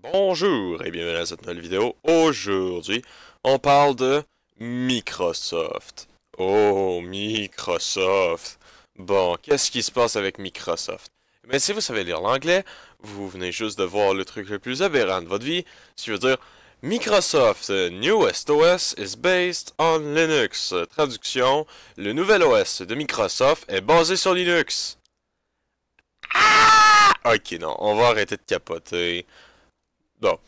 Bonjour et bienvenue à cette nouvelle vidéo. Aujourd'hui, on parle de Microsoft. Oh, Microsoft. Bon, qu'est-ce qui se passe avec Microsoft? Mais si vous savez lire l'anglais, vous venez juste de voir le truc le plus aberrant de votre vie, ce qui veut dire Microsoft Newest OS is based on Linux. Traduction, le nouvel OS de Microsoft est basé sur Linux. Ah! Ok, non, on va arrêter de capoter. Non.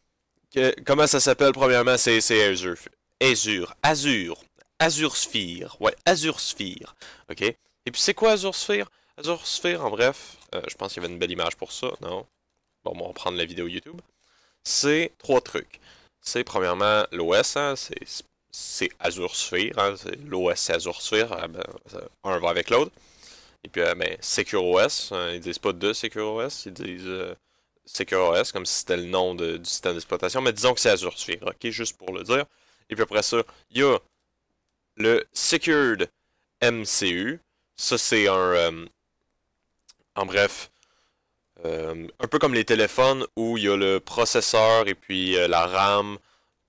comment ça s'appelle, premièrement? C'est Azure. Azure. Azure. Azure Sphere. Ouais, Azure Sphere. OK? Et puis, c'est quoi Azure Sphere? Azure Sphere, en bref, euh, je pense qu'il y avait une belle image pour ça, non? Bon, on va prendre la vidéo YouTube. C'est trois trucs. C'est premièrement l'OS, hein, c'est Azure Sphere, hein, l'OS c'est Azure Sphere, ah, ben, un va avec l'autre. Et puis, euh, ben, SecureOS, hein, ils disent pas de SecureOS, ils disent euh, OS comme si c'était le nom du système d'exploitation, mais disons que c'est Azure Sphere, ok, juste pour le dire. Et puis après ça, il y a le Secured MCU. Ça, c'est un. Euh, en bref, euh, un peu comme les téléphones où il y a le processeur et puis euh, la RAM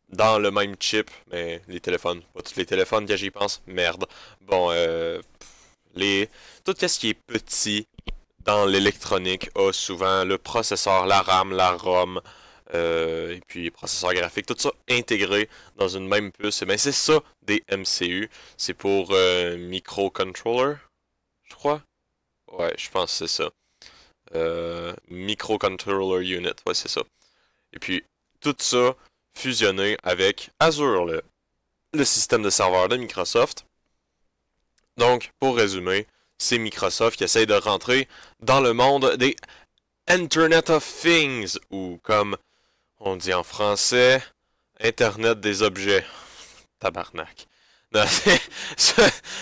dans le même chip, mais les téléphones, pas tous les téléphones, j'y pense, merde. Bon, les, tout ce qui est petit, dans l'électronique a souvent le processeur, la RAM, la ROM, euh, et puis processeur graphique, tout ça intégré dans une même puce. Mais ben, c'est ça des MCU. C'est pour euh, microcontroller, je crois. Ouais, je pense que c'est ça. Euh, microcontroller unit, ouais, c'est ça. Et puis tout ça fusionné avec Azure, le système de serveur de Microsoft. Donc, pour résumer, c'est Microsoft qui essaye de rentrer dans le monde des Internet of Things, ou comme on dit en français, Internet des objets. Tabarnak.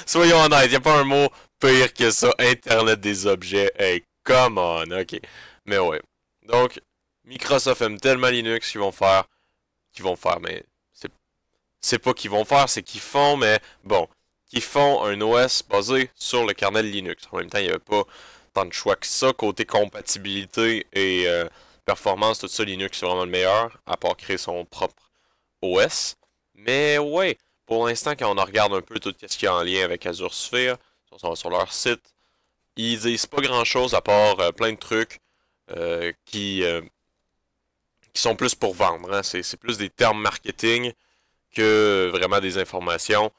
soyons honnêtes, il n'y a pas un mot pire que ça, Internet des objets. Hey, come on, ok. Mais ouais. Donc, Microsoft aime tellement Linux qu'ils vont faire. qu'ils vont faire, mais. C'est pas qu'ils vont faire, c'est qu'ils font, mais bon qui font un OS basé sur le kernel Linux. En même temps, il n'y avait pas tant de choix que ça. Côté compatibilité et euh, performance, tout ça, Linux est vraiment le meilleur, à part créer son propre OS. Mais ouais, pour l'instant, quand on regarde un peu tout ce qui est en lien avec Azure Sphere, si on va sur leur site, ils disent pas grand-chose à part euh, plein de trucs euh, qui, sont plus pour vendre. Hein. C'est plus des termes marketing que vraiment des informations.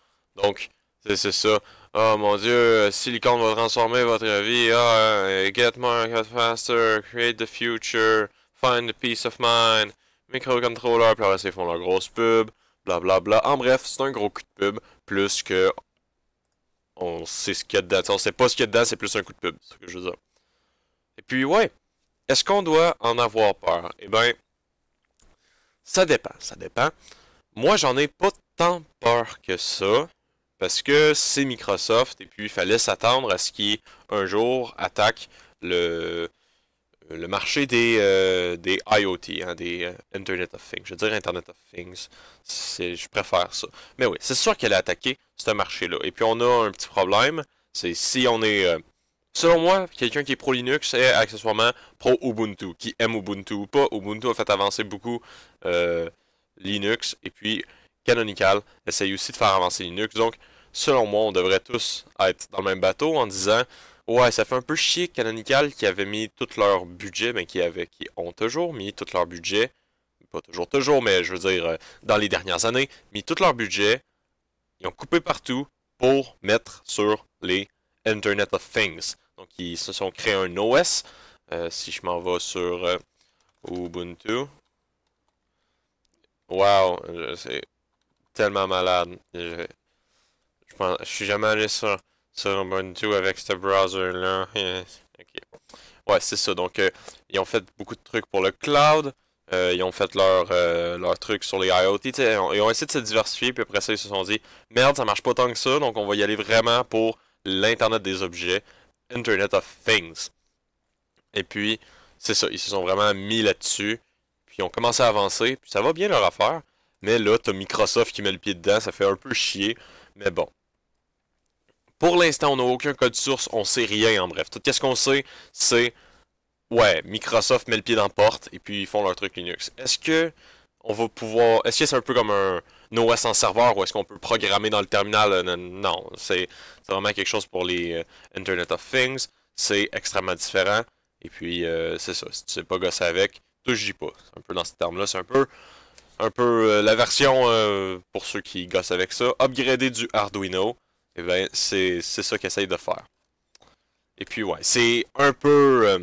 Donc, c'est ça. Oh mon dieu, euh, Silicon va transformer votre vie. Ah, euh, get more, get faster, create the future, find the peace of mind, microcontroller, puis après ils font leur grosse pub, blablabla. Bla, bla. En bref, c'est un gros coup de pub, plus que on sait ce qu'il y a dedans. on sait pas ce qu'il y a dedans, c'est plus un coup de pub, c'est ce que je veux dire. Et puis ouais, est-ce qu'on doit en avoir peur? Eh ben, ça dépend, ça dépend. Moi, j'en ai pas tant peur que ça. Parce que c'est Microsoft, et puis il fallait s'attendre à ce qu'ils, un jour, attaque le, le marché des, euh, des IoT, hein, des euh, Internet of Things. Je veux dire Internet of Things, je préfère ça. Mais oui, c'est sûr qu'elle a attaqué ce marché-là. Et puis on a un petit problème, c'est si on est, euh, selon moi, quelqu'un qui est pro Linux et accessoirement pro Ubuntu, qui aime Ubuntu ou pas. Ubuntu a fait avancer beaucoup Linux, et puis Canonical essaye aussi de faire avancer Linux. Donc selon moi, on devrait tous être dans le même bateau en disant Ouais, ça fait un peu chier Canonical qui avait mis tout leur budget, mais qui, avait, qui ont toujours mis tout leur budget, pas toujours, toujours, mais je veux dire, euh, dans les dernières années, mis tout leur budget, ils ont coupé partout pour mettre sur les Internet of Things. Donc, ils se sont créés un OS. Euh, si je m'en vais sur euh, Ubuntu. waouh c'est tellement malade. Je suis jamais allé sur, sur Ubuntu avec ce browser-là. Euh, ouais, c'est ça. Donc, euh, ils ont fait beaucoup de trucs pour le cloud. Euh, ils ont fait leur, trucs leur sur les IoT. Ils ont, ils ont, essayé de se diversifier, puis après ça, ils se sont dit merde, ça marche pas tant que ça, donc on va y aller vraiment pour l'Internet des objets, Internet of Things. Et puis, c'est ça, ils se sont vraiment mis là-dessus, puis ils ont commencé à avancer, puis ça va bien leur affaire. Mais là, t'as Microsoft qui met le pied dedans, ça fait un peu chier. Mais bon, pour l'instant, on n'a aucun code source, on sait rien en bref. Tout ce qu'on sait, c'est ouais, Microsoft met le pied dans la porte et puis ils font leur truc Linux. Est-ce que on va pouvoir. Est-ce que c'est un peu comme un OS en serveur ou est-ce qu'on peut programmer dans le terminal euh, Non, c'est vraiment quelque chose pour les euh, Internet of Things. C'est extrêmement différent. Et puis, euh, c'est ça. Si tu sais pas gosser avec, touche pas. C'est un peu dans ce terme-là. C'est un peu, un peu la version, pour ceux qui gossent avec ça, upgrader du Arduino eh bien, c'est ça qu'ils essayent de faire. Et puis, ouais, c'est un peu... Euh,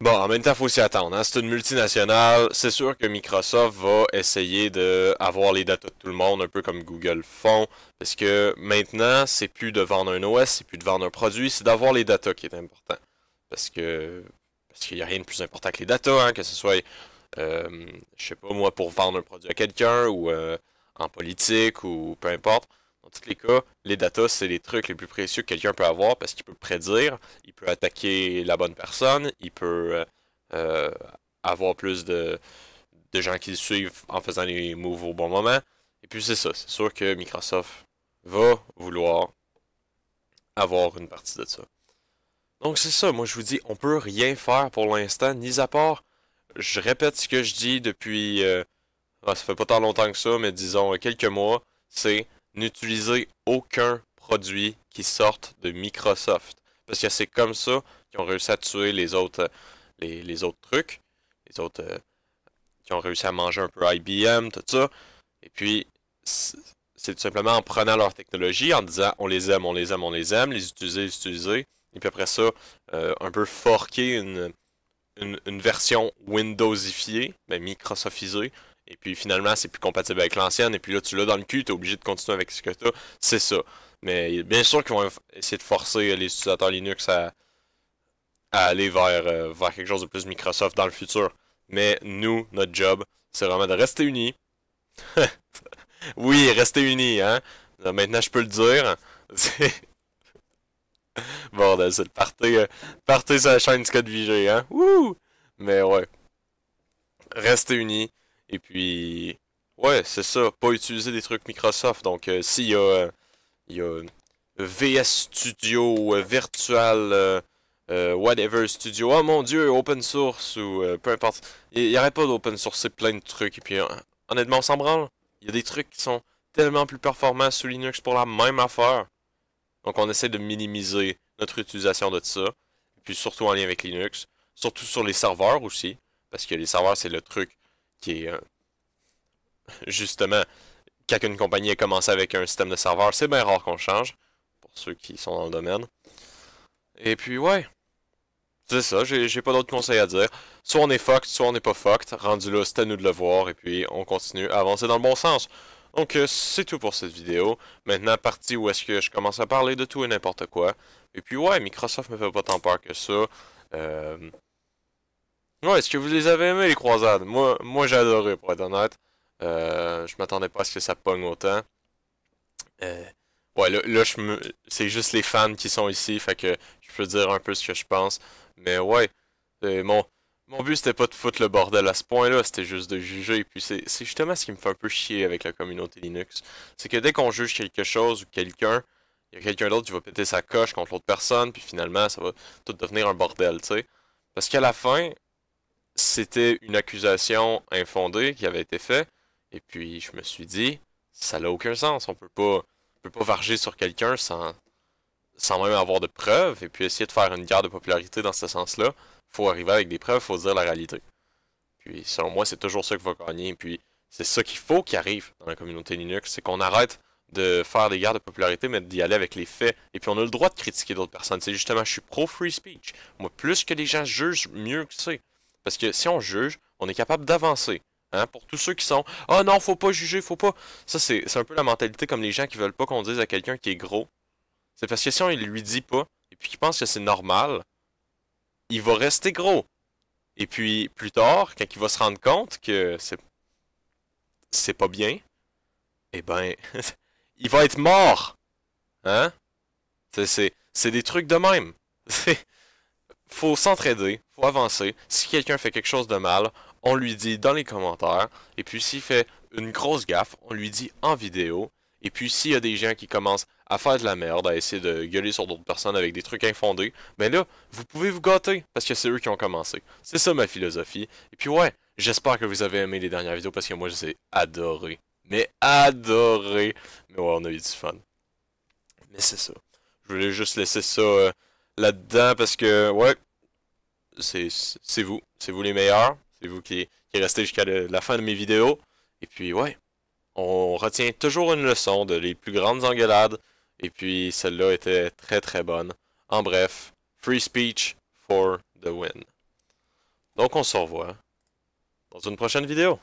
bon, en même temps, il faut s'y attendre. Hein. C'est une multinationale. C'est sûr que Microsoft va essayer d'avoir les datas de tout le monde, un peu comme Google font. Parce que maintenant, c'est plus de vendre un OS, c'est plus de vendre un produit, c'est d'avoir les datas qui est important. Parce que parce qu'il n'y a rien de plus important que les datas, hein, que ce soit, euh, je sais pas moi, pour vendre un produit à quelqu'un ou euh, en politique ou peu importe. En tous les cas, les datas, c'est les trucs les plus précieux que quelqu'un peut avoir parce qu'il peut prédire, il peut attaquer la bonne personne, il peut euh, euh, avoir plus de, de, gens qui le suivent en faisant les moves au bon moment. Et puis c'est ça, c'est sûr que Microsoft va vouloir avoir une partie de ça. Donc c'est ça, moi je vous dis, on peut rien faire pour l'instant, ni à part, je répète ce que je dis depuis, euh, ah, ça fait pas tant longtemps que ça, mais disons quelques mois, c'est n'utilisez aucun produit qui sorte de Microsoft. Parce que c'est comme ça qu'ils ont réussi à tuer les autres, euh, les, autres trucs, les autres euh, qui ont réussi à manger un peu IBM, tout ça. Et puis, c'est tout simplement en prenant leur technologie, en disant on les aime, on les aime, on les aime, les utiliser, les utiliser. Et puis après ça, euh, un peu forquer une, une, une version Windowsifiée, Microsoft ben, Microsoftisée, et puis finalement, c'est plus compatible avec l'ancienne. Et puis là, tu l'as dans le cul, tu es obligé de continuer avec ce que tu as. C'est ça. Mais bien sûr qu'ils vont essayer de forcer les utilisateurs Linux à, aller euh, vers, quelque chose de plus Microsoft dans le futur. Mais nous, notre job, c'est vraiment de rester unis. oui, rester unis, hein. Euh, maintenant, je peux le dire. Bordel, ben, c'est le partir euh, sur la chaîne Scott Vigé, hein. Mais ouais. rester unis. Et puis, ouais, c'est ça, pas utiliser des trucs Microsoft. Donc, euh, s'il y a, euh, il y a VS Studio, euh, Virtual, whatever Studio, oh mon dieu, open source ou peu importe. Il n'y aurait pas d'open source, c'est plein de trucs. Et puis, hein, honnêtement, on s'en branle. Il y a des trucs qui sont tellement plus performants sous Linux pour la même affaire. Donc, on essaie de minimiser notre utilisation de ça. Et puis, surtout en lien avec Linux. Surtout sur les serveurs aussi. Parce que les serveurs, c'est le truc qui est euh, justement quand une compagnie a commencé avec un système de serveur, c'est bien rare qu'on change, pour ceux qui sont dans le domaine. Et puis ouais, c'est ça, j'ai pas d'autres conseils à dire. Soit on est fucked, soit on n'est pas fucked. Rendu là, c'est à nous de le voir, et puis on continue à avancer dans le bon sens. Donc euh, c'est tout pour cette vidéo. Maintenant, partie où est-ce que je commence à parler de tout et n'importe quoi. Et puis ouais, Microsoft me fait pas tant peur que ça. Euh, Ouais, est-ce que vous les avez aimés, les croisades? Moi, moi j'ai adoré, pour être honnête. Euh, je m'attendais pas à ce que ça pogne autant. Euh, ouais, là, c'est juste les fans qui sont ici, fait que je peux dire un peu ce que je pense. Mais ouais, mon... mon but c'était pas de foutre le bordel à ce point-là, c'était juste de juger. Et puis c'est justement ce qui me fait un peu chier avec la communauté Linux. C'est que dès qu'on juge quelque chose ou quelqu'un, il y a quelqu'un d'autre qui va péter sa coche contre l'autre personne, puis finalement ça va tout devenir un bordel, tu sais. Parce qu'à la fin, c'était une accusation infondée qui avait été faite. Et puis, je me suis dit, ça n'a aucun sens. On peut pas, on peut pas varger sur quelqu'un sans, sans même avoir de preuves. Et puis, essayer de faire une guerre de popularité dans ce sens-là, faut arriver avec des preuves, faut dire la réalité. Puis, selon moi, c'est toujours ça qui va gagner. Et puis, c'est ça qu'il faut qu'il arrive dans la communauté Linux, c'est qu'on arrête de faire des guerres de popularité, mais d'y aller avec les faits. Et puis on a le droit de critiquer d'autres personnes. C'est justement, je suis pro free speech. Moi, plus que les gens jugent, mieux que c'est. Parce que si on juge, on est capable d'avancer. Hein, pour tous ceux qui sont « Ah oh non, faut pas juger, faut pas... » Ça, c'est un peu la mentalité comme les gens qui veulent pas qu'on dise à quelqu'un qui est gros. C'est parce que si on lui dit pas, et puis qu'il pense que c'est normal, il va rester gros. Et puis, plus tard, quand il va se rendre compte que c'est c'est pas bien, et eh ben, il va être mort. Hein? C'est des trucs de même. Faut s'entraider faut avancer. Si quelqu'un fait quelque chose de mal, on lui dit dans les commentaires. Et puis s'il fait une grosse gaffe, on lui dit en vidéo. Et puis s'il y a des gens qui commencent à faire de la merde, à essayer de gueuler sur d'autres personnes avec des trucs infondés, ben là, vous pouvez vous gâter, parce que c'est eux qui ont commencé. C'est ça ma philosophie. Et puis ouais, j'espère que vous avez aimé les dernières vidéos, parce que moi, je les ai adorées. Mais adoré! Mais ouais, on a eu du fun. Mais c'est ça. Je voulais juste laisser ça euh, là-dedans, parce que, ouais, c'est vous. C'est vous les meilleurs. C'est vous qui, qui restez jusqu'à la fin de mes vidéos. Et puis, ouais, on retient toujours une leçon de les plus grandes engueulades. Et puis, celle-là était très très bonne. En bref, free speech for the win. Donc, on se revoit dans une prochaine vidéo.